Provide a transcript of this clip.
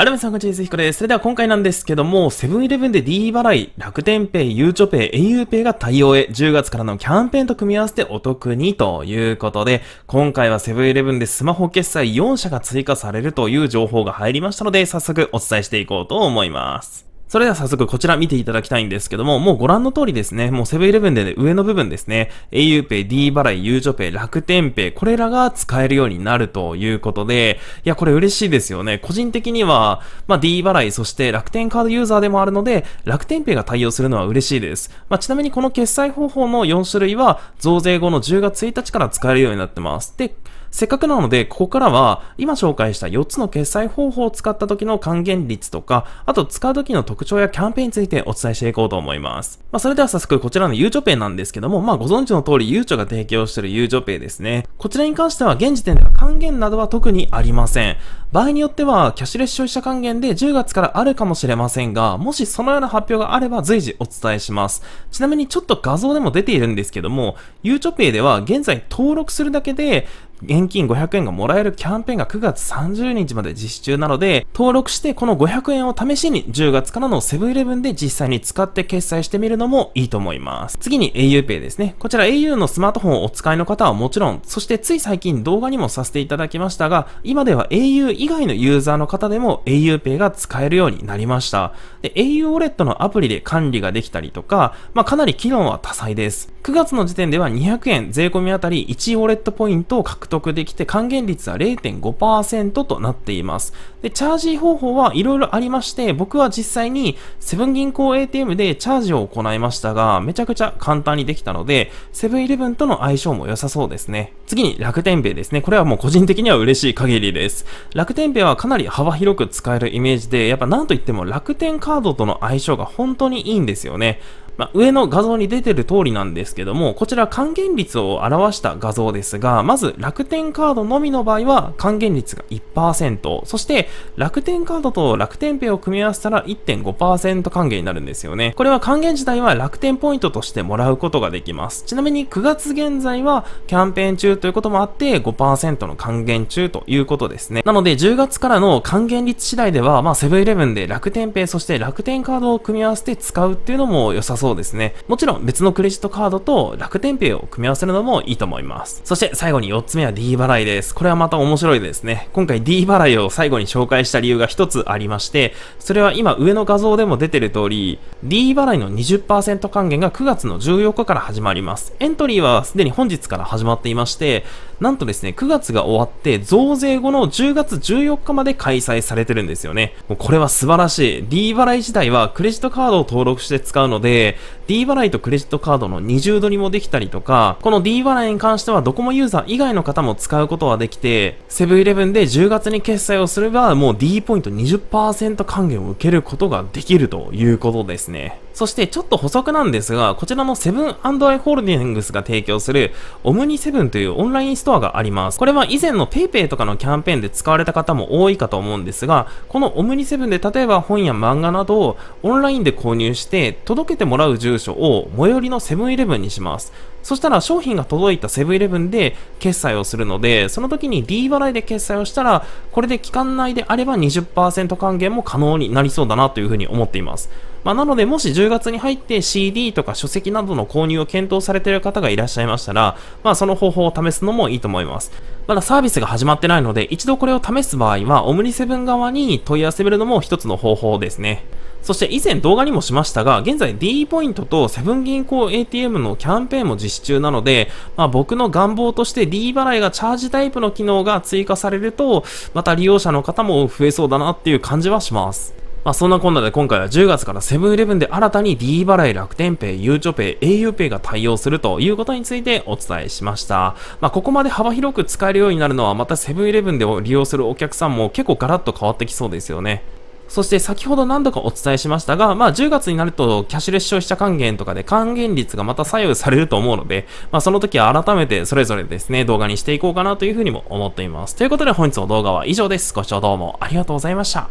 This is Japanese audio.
アルメさん、こんにちは、ひこです。それでは今回なんですけども、セブンイレブンで D 払い、楽天ペイ、ゆうちょペイ、au ペイが対応へ、10月からのキャンペーンと組み合わせてお得にということで、今回はセブンイレブンでスマホ決済4社が追加されるという情報が入りましたので、早速お伝えしていこうと思います。それでは早速こちら見ていただきたいんですけども、もうご覧の通りですね、もうセブンイレブンで、ね、上の部分ですね、auPay、d 払い、ゆうちょ Pay、楽天 Pay、これらが使えるようになるということで、いや、これ嬉しいですよね。個人的には、まあ、d 払い、そして楽天カードユーザーでもあるので、楽天 Pay が対応するのは嬉しいです。まあ、ちなみにこの決済方法の4種類は、増税後の10月1日から使えるようになってます。で、せっかくなので、ここからは、今紹介した4つの決済方法を使った時の還元率とか、あと使う時の特徴やキャンペーンについてお伝えしていこうと思います。まあ、それでは早速こちらのゆうちょペイなんですけども、まあ、ご存知の通り、ゆうちょが提供しているゆうちょペイですね。こちらに関しては、現時点では還元などは特にありません。場合によっては、キャッシュレス消費者還元で10月からあるかもしれませんが、もしそのような発表があれば随時お伝えします。ちなみにちょっと画像でも出ているんですけども、ゆうちょ p a y では現在登録するだけで、現金500円がもらえるキャンペーンが9月30日まで実施中なので、登録してこの500円を試しに10月からのセブンイレブンで実際に使って決済してみるのもいいと思います。次に auPay ですね。こちら au のスマートフォンをお使いの方はもちろん、そしてつい最近動画にもさせていただきましたが、今では au 以外のユーザーの方でも auPay が使えるようになりました。で、au ウォレットのアプリで管理ができたりとか、まあ、かなり機能は多彩です。9月の時点では200円、税込みあたり1ウォレットポイントを獲得できて、還元率は0.5%となっています。で、チャージ方法はいろいろありまして、僕は実際にセブン銀行 ATM でチャージを行いましたが、めちゃくちゃ簡単にできたので、セブンイレブンとの相性も良さそうですね。次に楽天ペイですね。これはもう個人的には嬉しい限りです。楽楽天ペイはかなり幅広く使えるイメージで、やっぱなんといっても楽天カードとの相性が本当にいいんですよね。まあ、上の画像に出てる通りなんですけども、こちら還元率を表した画像ですが、まず楽天カードのみの場合は還元率が1%、そして楽天カードと楽天ペイを組み合わせたら1.5%還元になるんですよね。これは還元自体は楽天ポイントとしてもらうことができます。ちなみに9月現在はキャンペーン中ということもあって5%の還元中ということですね。なので10月からの還元率次第では、まあセブンイレブンで楽天ペイそして楽天カードを組み合わせて使うっていうのも良さそうそうですね。もちろん別のクレジットカードと楽天ペイを組み合わせるのもいいと思います。そして最後に4つ目は D 払いです。これはまた面白いですね。今回 D 払いを最後に紹介した理由が1つありまして、それは今上の画像でも出てる通り、D 払いの20%還元が9月の14日から始まります。エントリーはすでに本日から始まっていまして、なんとですね、9月が終わって増税後の10月14日まで開催されてるんですよね。もうこれは素晴らしい。D 払い自体はクレジットカードを登録して使うので、D 払いとクレジットカードの二重取りもできたりとか、この D 払いに関してはドコモユーザー以外の方も使うことはできて、セブンイレブンで10月に決済をすれば、もう D ポイント20%還元を受けることができるということですね。そしてちょっと補足なんですが、こちらのセブンアイ・ホールディングスが提供するオムニセブンというオンラインストアがあります。これは以前の PayPay とかのキャンペーンで使われた方も多いかと思うんですが、このオムニセブンで例えば本や漫画などをオンラインで購入して届けてもらう住所を最寄りのセブンイレブンにします。そしたら商品が届いたセブンイレブンで決済をするので、その時に D 払いで決済をしたら、これで期間内であれば20%還元も可能になりそうだなというふうに思っています。まあ、なので、もし10月に入って CD とか書籍などの購入を検討されている方がいらっしゃいましたら、まあ、その方法を試すのもいいと思います。まだサービスが始まってないので、一度これを試す場合は、オムニセブン側に問い合わせるのも一つの方法ですね。そして以前動画にもしましたが、現在 D ポイントとセブン銀行 ATM のキャンペーンも実施中なので、まあ、僕の願望として D 払いがチャージタイプの機能が追加されると、また利用者の方も増えそうだなっていう感じはします。まあそんなこんなで今回は10月からセブンイレブンで新たに D 払い、楽天ペイ、ゆうちょペイ、au ペイが対応するということについてお伝えしました。まあここまで幅広く使えるようになるのはまたセブンイレブンで利用するお客さんも結構ガラッと変わってきそうですよね。そして先ほど何度かお伝えしましたが、まあ10月になるとキャッシュレス消費者還元とかで還元率がまた左右されると思うので、まあその時は改めてそれぞれですね、動画にしていこうかなというふうにも思っています。ということで本日の動画は以上です。ご視聴どうもありがとうございました。